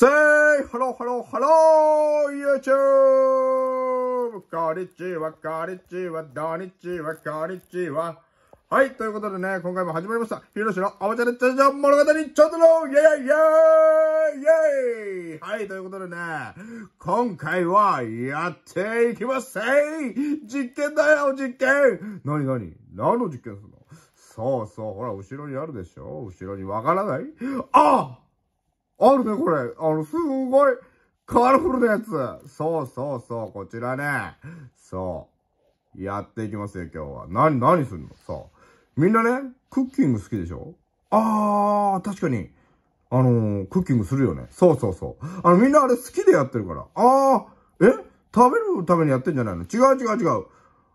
せーいハローハローハロー !YouTube! こんにちは、こんにちは、どにちは、こんにちは。はい、ということでね、今回も始まりました。ヒロシのあわちゃれちゃちゃ物語ちょっとのイェイイェイイェイはい、ということでね、今回はやっていきます実験だよ、実験なになに何の実験するのそうそう、ほら、後ろにあるでしょ後ろにわからないあああるね、これ。あの、すごい、カラフルなやつ。そうそうそう、こちらね。そう。やっていきますよ、今日は。なに、何すんのそう。みんなね、クッキング好きでしょあー、確かに。あのー、クッキングするよね。そうそうそう。あの、みんなあれ好きでやってるから。あー、え食べるためにやってんじゃないの違う違う違う。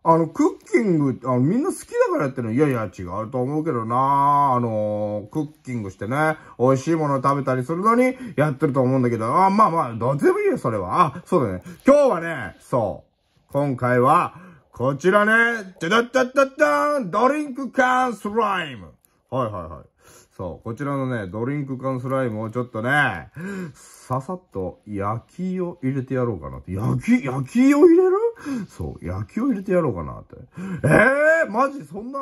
あの、クッキング、あの、みんな好きだからやってるのいやいや、違うと思うけどなあのー、クッキングしてね、美味しいもの食べたりするのに、やってると思うんだけど、あ、まあまあ、どうでもいいよ、それは。あ、そうだね。今日はね、そう。今回は、こちらね、じゃだったたたんドリンク缶スライムはいはいはい。そう、こちらのね、ドリンク缶スライムをちょっとね、ささっと焼きを入れてやろうかなって。焼き、焼きを入れるそう、焼きを入れてやろうかなって。ええー、マジそんな、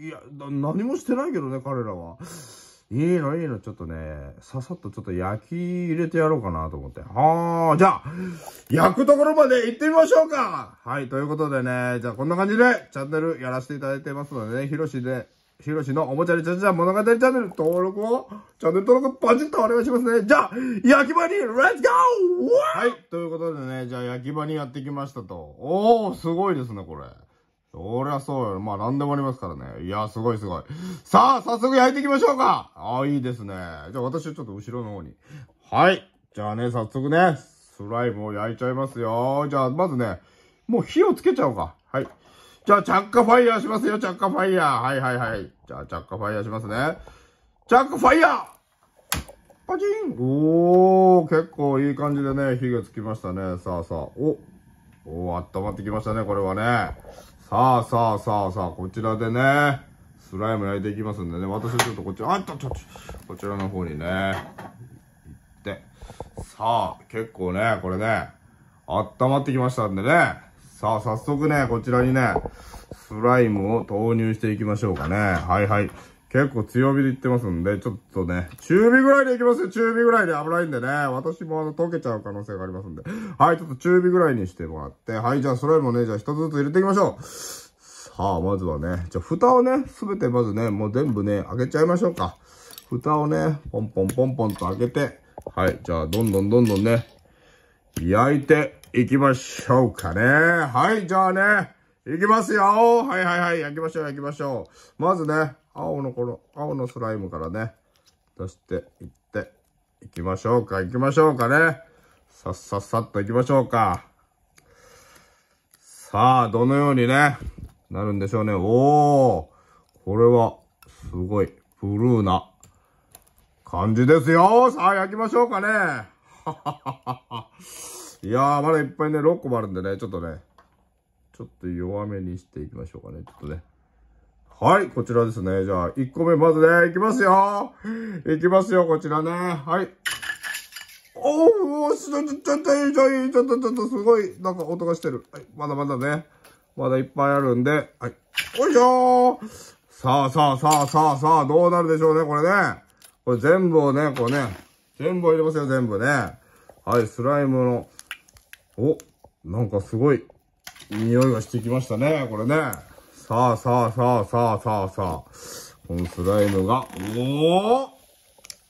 いや、何もしてないけどね、彼らは。いいの、いいの、ちょっとね、ささっとちょっと焼き入れてやろうかなと思って。はあ、じゃあ、焼くところまで行ってみましょうかはい、ということでね、じゃあこんな感じでチャンネルやらせていただいてますのでね、ヒロシで、ひろしのおもちゃにちゃちゃ物語チャンネル登録を、チャンネル登録バチッとお願いしますね。じゃあ、焼き場に、レッツゴーはい、ということでね、じゃあ焼き場にやってきましたと。おー、すごいですね、これ。そりゃそうよ。まあ、なんでもありますからね。いやすごいすごい。さあ、早速焼いていきましょうかああ、いいですね。じゃあ、私ちょっと後ろの方に。はい。じゃあね、早速ね、スライムを焼いちゃいますよ。じゃあ、まずね、もう火をつけちゃおうか。はい。じゃあ、チャッカファイヤーしますよ、チャッカファイヤー。はいはいはい。じゃあ、チャッカファイヤーしますね。チャッカファイヤーパチンおー、結構いい感じでね、火がつきましたね。さあさあ、お、おー、温まってきましたね、これはね。さあさあさあさあ、こちらでね、スライム焼いていきますんでね、私ちょっとこっち、あっとちょっと、こちらの方にね、行って。さあ、結構ね、これね、温まってきましたんでね。さあ、早速ね、こちらにね、スライムを投入していきましょうかね。はいはい。結構強火でいってますんで、ちょっとね、中火ぐらいでいきますよ。中火ぐらいで危ないんでね。私もあの、溶けちゃう可能性がありますんで。はい、ちょっと中火ぐらいにしてもらって。はい、じゃあ、スライムをね、じゃあ一つずつ入れていきましょう。さあ、まずはね、じゃあ、蓋をね、すべてまずね、もう全部ね、開けちゃいましょうか。蓋をね、ポンポンポンポンと開けて、はい、じゃあ、どんどんどんどんね、焼いて行きましょうかね。はい、じゃあね、行きますよはいはいはい、行きましょう行きましょう。まずね、青のこの、青のスライムからね、出していって、行きましょうか、行きましょうかね。さっさっさっと行きましょうか。さあ、どのようにね、なるんでしょうね。おー、これは、すごい、ブルーな感じですよさあ、焼きましょうかね。はははは。いやー、まだいっぱいね、6個もあるんでね、ちょっとね、ちょっと弱めにしていきましょうかね、ちょっとね。はい、こちらですね。じゃあ、1個目まずね、いきますよいきますよ、こちらね。はい。おおちょっと、ちょっと、ちょっと、ちょっと、すごい、なんか音がしてる。はい、まだまだね。まだいっぱいあるんで。はい。おいしょーさあさあさあさあさあ、どうなるでしょうね、これね。これ全部をね、こうね、全部入れますよ、全部ね。はい、スライムのお、なんかすごい匂いがしてきましたね、これね。さあさあさあさあさあさあ。このスライムが、お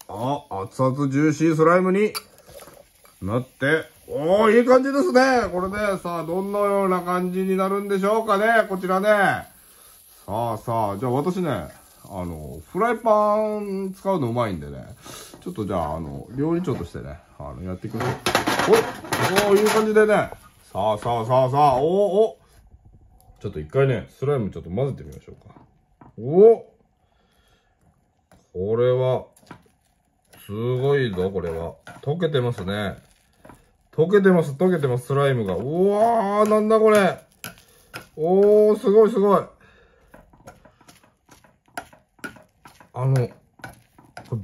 おあ、熱々ジューシースライムになって、おおいい感じですね。これね、さあ、どんなような感じになるんでしょうかね、こちらね。さあさあ、じゃあ私ね、あの、フライパン使うのうまいんでね、ちょっとじゃあ、あの、料理長としてね、あの、やってくきおい、いう感じでね、さあさあさあさあ、おおちょっと一回ね、スライムちょっと混ぜてみましょうか。おこれは、すごいぞ、これは。溶けてますね。溶けてます、溶けてます、スライムが。うわー、なんだこれ。おー、すごいすごい。あの、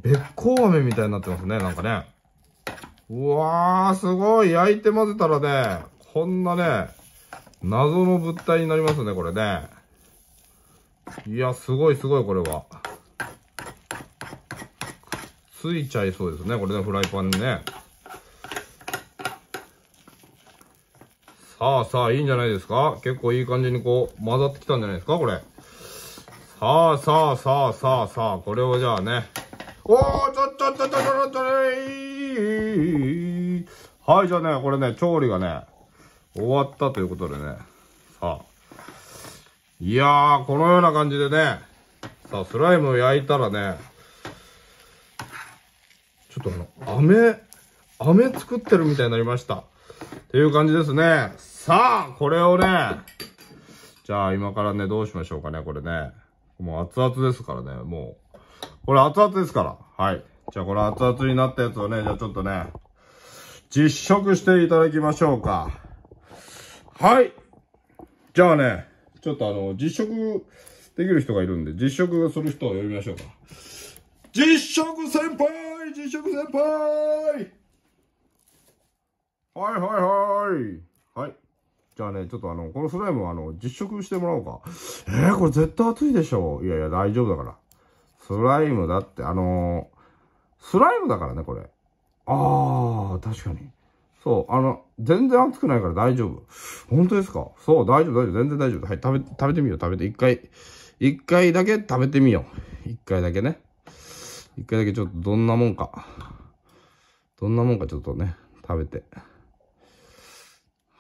べっこう飴みたいになってますね、なんかね。うわー、すごい焼いて混ぜたらね、こんなね、謎の物体になりますね、これね。いや、すごいすごい、これは。ついちゃいそうですね、これね、フライパンにね。さあさあ、いいんじゃないですか結構いい感じにこう、混ざってきたんじゃないですかこれ。さあさあさあさあさあ、これをじゃあね。おー、ちょっとちょっとちょっとちょっとねはい、じゃあね、これね、調理がね、終わったということでね。さあ。いやー、このような感じでね、さあ、スライムを焼いたらね、ちょっとあの、飴、飴作ってるみたいになりました。っていう感じですね。さあ、これをね、じゃあ今からね、どうしましょうかね、これね。もう熱々ですからね、もう。これ熱々ですから。はい。じゃあこの熱々になったやつをね、じゃあちょっとね、実食していただきましょうか。はい。じゃあね、ちょっとあの、実食できる人がいるんで、実食する人を呼びましょうか。実食先輩実食先輩はいはいはいはい。じゃあね、ちょっとあの、このスライムはあの、実食してもらおうか。えー、これ絶対熱いでしょ。いやいや、大丈夫だから。スライムだって、あのースライムだからね、これ。ああ、確かに。そう、あの、全然熱くないから大丈夫。本当ですかそう、大丈夫、大丈夫、全然大丈夫。はい、食べ、食べてみよう、食べて。一回、一回だけ食べてみよう。一回だけね。一回だけちょっとどんなもんか。どんなもんかちょっとね、食べて。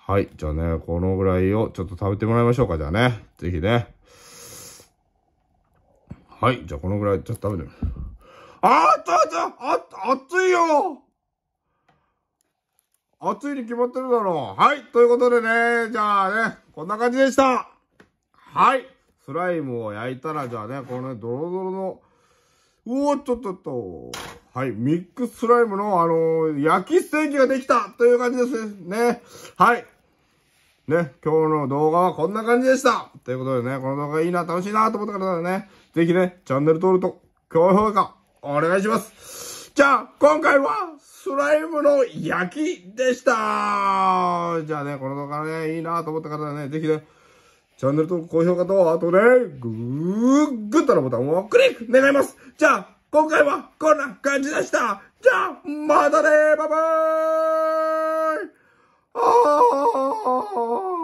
はい。じゃあね、このぐらいをちょっと食べてもらいましょうか。じゃあね。ぜひね。はい。じゃあこのぐらいちょっと食べてみましょう。あったあったあった、熱いよ熱いに決まってるだろう。はい、ということでね、じゃあね、こんな感じでした。はい、スライムを焼いたら、じゃあね、このね、ドロドロの、うおーっとっとっと、はい、ミックススライムの、あのー、焼きステーキができたという感じですね。はい。ね、今日の動画はこんな感じでしたということでね、この動画いいな、楽しいなと思った方はね、ぜひね、チャンネル登録と高評価、お願いします。じゃあ、今回は、スライムの焼きでしたじゃあね、この動画ね、いいなと思った方はね、ぜひね、チャンネル登録、高評価と、あとね、グー、グッドのボタンをクリック願いますじゃあ、今回はこんな感じでしたじゃあ、またねバイバーイあー